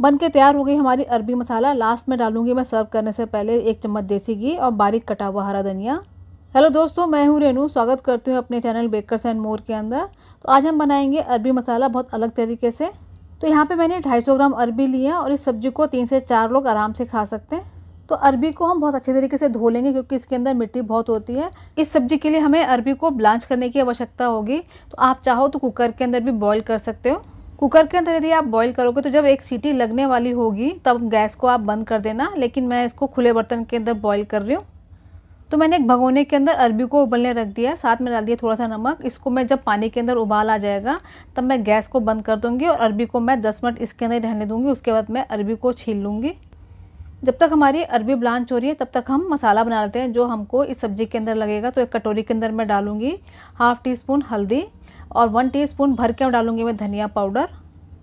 बन के तैयार हो गई हमारी अरबी मसाला लास्ट में डालूंगी मैं सर्व करने से पहले एक चम्मच देसी घी और बारीक कटा हुआ हरा धनिया हेलो दोस्तों मैं हूँ रेनू स्वागत करती हूँ अपने चैनल बेकर्स एंड मोर के अंदर तो आज हम बनाएंगे अरबी मसाला बहुत अलग तरीके से तो यहाँ पे मैंने 250 ग्राम अरबी लिया और इस सब्जी को तीन से चार लोग आराम से खा सकते हैं तो अरबी को हम बहुत अच्छे तरीके से धो लेंगे क्योंकि इसके अंदर मिट्टी बहुत होती है इस सब्जी के लिए हमें अरबी को ब्लांच करने की आवश्यकता होगी तो आप चाहो तो कुकर के अंदर भी बॉयल कर सकते हो कुकर के अंदर यदि आप बॉईल करोगे तो जब एक सीटी लगने वाली होगी तब गैस को आप बंद कर देना लेकिन मैं इसको खुले बर्तन के अंदर बॉईल कर रही हूँ तो मैंने एक भगोने के अंदर अरबी को उबलने रख दिया साथ में डाल दिया थोड़ा सा नमक इसको मैं जब पानी के अंदर उबाल आ जाएगा तब मैं गैस को बंद कर दूँगी और अरबी को मैं दस मिनट इसके अंदर रहने दूंगी उसके बाद मैं अरबी को छील लूँगी जब तक हमारी अरबी ब्लांच हो रही है तब तक हम मसाला बना लेते हैं जो हमको इस सब्ज़ी के अंदर लगेगा तो एक कटोरी के अंदर मैं डालूँगी हाफ़ टी स्पून हल्दी और वन टीस्पून भर के डालूंगी मैं धनिया पाउडर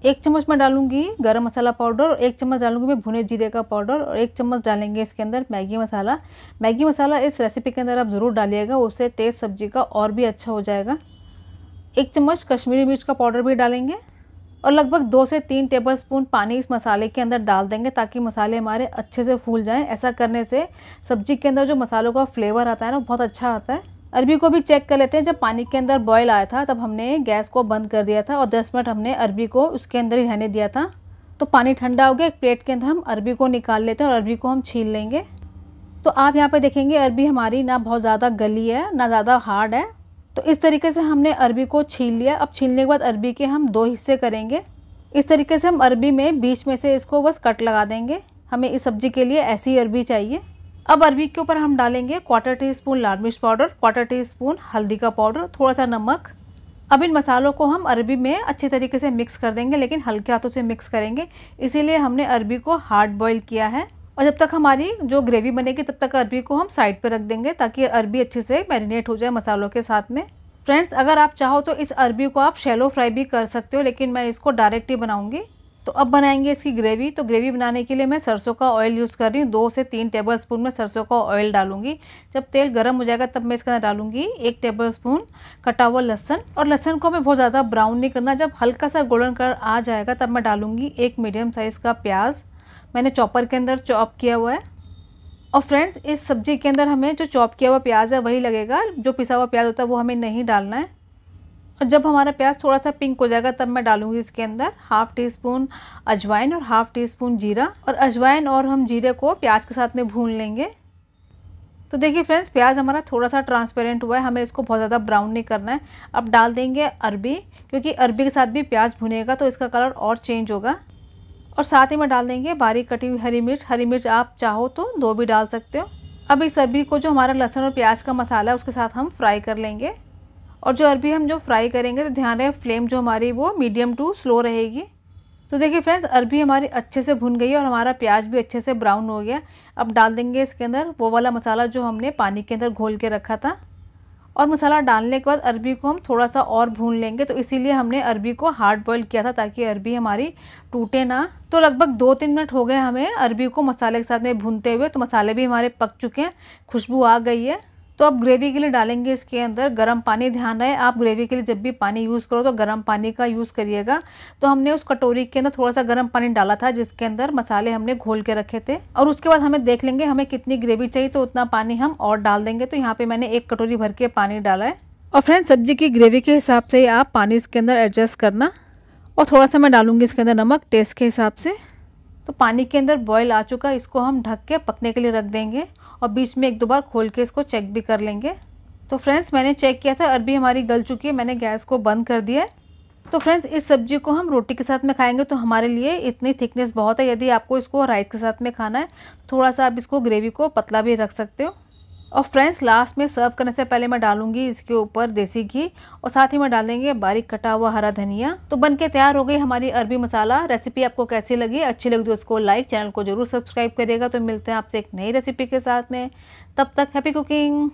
एक चम्मच मैं डालूंगी गरम मसाला पाउडर और एक चम्मच डालूंगी मैं भुने जीरे का पाउडर और एक चम्मच डालेंगे इसके अंदर मैगी मसाला मैगी मसाला इस रेसिपी के अंदर आप ज़रूर डालिएगा उससे टेस्ट सब्जी का और भी अच्छा हो जाएगा एक चम्मच कश्मीरी मिर्च का पाउडर भी डालेंगे और लगभग दो से तीन टेबल स्पून पानी इस मसाले के अंदर डाल देंगे ताकि मसाले हमारे अच्छे से फूल जाएँ ऐसा करने से सब्जी के अंदर जो मसालों का फ्लेवर आता है ना बहुत अच्छा आता है अरबी को भी चेक कर लेते हैं जब पानी के अंदर बॉयल आया था तब हमने गैस को बंद कर दिया था और 10 मिनट हमने अरबी को उसके अंदर ही रहने दिया था तो पानी ठंडा हो गया एक प्लेट के अंदर हम अरबी को निकाल लेते हैं और अरबी को हम छील लेंगे तो आप यहाँ पर देखेंगे अरबी हमारी ना बहुत ज़्यादा गली है ना ज़्यादा हार्ड है तो इस तरीके से हमने अरबी को छील लिया अब छीलने के बाद अरबी के हम दो हिस्से करेंगे इस तरीके से हम अरबी में बीच में से इसको बस कट लगा देंगे हमें इस सब्ज़ी के लिए ऐसी अरबी चाहिए अब अरबी के ऊपर हम डालेंगे क्वार्टर टी स्पून लाल मिर्च पाउडर क्वार्टर टी स्पून हल्दी का पाउडर थोड़ा सा नमक अब इन मसालों को हम अरबी में अच्छे तरीके से मिक्स कर देंगे लेकिन हल्के हाथों से मिक्स करेंगे इसीलिए हमने अरबी को हार्ड बॉईल किया है और जब तक हमारी जो ग्रेवी बनेगी तब तक अरबी को हम साइड पर रख देंगे ताकि अरबी अच्छे से मैरिनेट हो जाए मसालों के साथ में फ्रेंड्स अगर आप चाहो तो इस अरबी को आप शेलो फ्राई भी कर सकते हो लेकिन मैं इसको डायरेक्ट ही बनाऊँगी तो अब बनाएंगे इसकी ग्रेवी तो ग्रेवी बनाने के लिए मैं सरसों का ऑयल यूज़ कर रही हूँ दो से तीन टेबल स्पून में सरसों का ऑयल डालूंगी जब तेल गर्म हो जाएगा तब मैं इसके अंदर डालूंगी एक टेबल स्पून कटा हुआ लहसन और लहसन को हमें बहुत ज़्यादा ब्राउन नहीं करना जब हल्का सा गोल्डन कलर आ जाएगा तब मैं डालूंगी एक मीडियम साइज़ का प्याज मैंने चॉपर के अंदर चॉप किया हुआ है और फ्रेंड्स इस सब्जी के अंदर हमें जो चॉप किया हुआ प्याज है वही लगेगा जो पिसा हुआ प्याज होता है वो हमें नहीं डालना है और जब हमारा प्याज थोड़ा सा पिंक हो जाएगा तब मैं डालूंगी इसके अंदर हाफ टी स्पून अजवाइन और हाफ टी स्पून जीरा और अजवाइन और हम जीरे को प्याज के साथ में भून लेंगे तो देखिए फ्रेंड्स प्याज हमारा थोड़ा सा ट्रांसपेरेंट हुआ है हमें इसको बहुत ज़्यादा ब्राउन नहीं करना है अब डाल देंगे अरबी क्योंकि अरबी के साथ भी प्याज भुनेगा तो इसका कलर और चेंज होगा और साथ ही में डाल देंगे बारीक कटी हुई हरी मिर्च हरी मिर्च आप चाहो तो दो भी डाल सकते हो अब इस सब्जी को जो हमारा लहसुन और प्याज का मसाला है उसके साथ हम फ्राई कर लेंगे और जो अरबी हम जो फ्राई करेंगे तो ध्यान रहे फ्लेम जो हमारी वो मीडियम टू स्लो रहेगी तो देखिए फ्रेंड्स अरबी हमारी अच्छे से भुन गई और हमारा प्याज भी अच्छे से ब्राउन हो गया अब डाल देंगे इसके अंदर वो वाला मसाला जो हमने पानी के अंदर घोल के रखा था और मसाला डालने के बाद अरबी को हम थोड़ा सा और भून लेंगे तो इसीलिए हमने अरबी को हार्ड बॉईल किया था ताकि अरबी हमारी टूटे ना तो लगभग दो तीन मिनट हो गए हमें अरबी को मसाले के साथ में भूनते हुए तो मसाले भी हमारे पक चुके हैं खुशबू आ गई है तो आप ग्रेवी के लिए डालेंगे इसके अंदर गर्म पानी ध्यान रहे आप ग्रेवी के लिए जब भी पानी यूज़ करो तो गर्म पानी का यूज़ करिएगा तो हमने उस कटोरी के अंदर थोड़ा सा गर्म पानी डाला था जिसके अंदर मसाले हमने घोल के रखे थे और उसके बाद हमें देख लेंगे हमें कितनी ग्रेवी चाहिए तो उतना पानी हम और डाल देंगे तो यहाँ पर मैंने एक कटोरी भर के पानी डाला है और फ्रेंड सब्जी की ग्रेवी के हिसाब से आप पानी इसके अंदर एडजस्ट करना और थोड़ा सा मैं डालूंगी इसके अंदर नमक टेस्ट के हिसाब से तो पानी के अंदर बॉयल आ चुका है इसको हम ढक के पकने के लिए रख देंगे और बीच में एक दो बार खोल के इसको चेक भी कर लेंगे तो फ्रेंड्स मैंने चेक किया था अरबी हमारी गल चुकी है मैंने गैस को बंद कर दिया है तो फ्रेंड्स इस सब्जी को हम रोटी के साथ में खाएंगे तो हमारे लिए इतनी थिकनेस बहुत है यदि आपको इसको राइस के साथ में खाना है थोड़ा सा आप इसको ग्रेवी को पतला भी रख सकते हो और फ्रेंड्स लास्ट में सर्व करने से पहले मैं डालूंगी इसके ऊपर देसी घी और साथ ही मैं डाल देंगे बारीक कटा हुआ हरा धनिया तो बन के तैयार हो गई हमारी अरबी मसाला रेसिपी आपको कैसी लगी अच्छी लगी तो उसको लाइक चैनल को जरूर सब्सक्राइब करिएगा तो मिलते हैं आपसे एक नई रेसिपी के साथ में तब तक हैप्पी कुकिंग